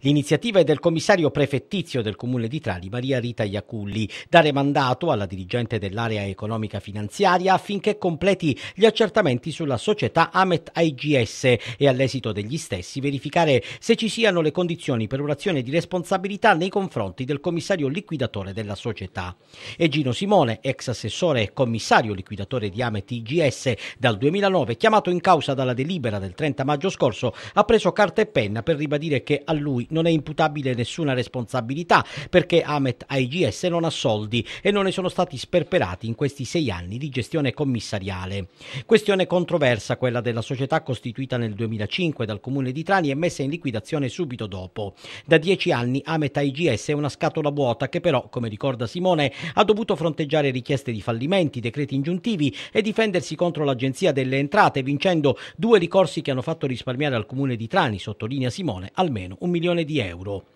L'iniziativa è del commissario prefettizio del Comune di Trali, Maria Rita Iaculli, dare mandato alla dirigente dell'area economica finanziaria affinché completi gli accertamenti sulla società Amet IGS e all'esito degli stessi verificare se ci siano le condizioni per un'azione di responsabilità nei confronti del commissario liquidatore della società. E Gino Simone, ex assessore e commissario liquidatore di Amet IGS dal 2009, chiamato in causa dalla delibera del 30 maggio scorso, ha preso carta e penna per ribadire che a lui cui non è imputabile nessuna responsabilità perché Amet AIGS non ha soldi e non ne sono stati sperperati in questi sei anni di gestione commissariale. Questione controversa quella della società costituita nel 2005 dal comune di Trani e messa in liquidazione subito dopo. Da dieci anni Amet AIGS è una scatola vuota che però, come ricorda Simone, ha dovuto fronteggiare richieste di fallimenti, decreti ingiuntivi e difendersi contro l'Agenzia delle Entrate vincendo due ricorsi che hanno fatto risparmiare al comune di Trani, sottolinea Simone, almeno un milione milione di euro.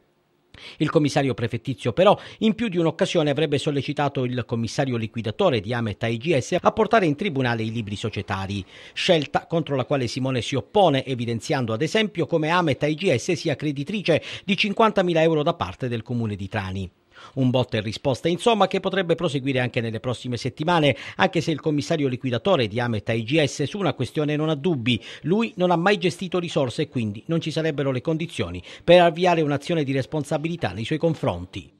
Il commissario prefettizio però in più di un'occasione avrebbe sollecitato il commissario liquidatore di Amet AIGS a portare in tribunale i libri societari, scelta contro la quale Simone si oppone evidenziando ad esempio come Amet AIGS sia creditrice di 50.000 euro da parte del comune di Trani. Un botta e risposta, insomma, che potrebbe proseguire anche nelle prossime settimane, anche se il commissario liquidatore di Amet IGS su una questione non ha dubbi. Lui non ha mai gestito risorse e quindi non ci sarebbero le condizioni per avviare un'azione di responsabilità nei suoi confronti.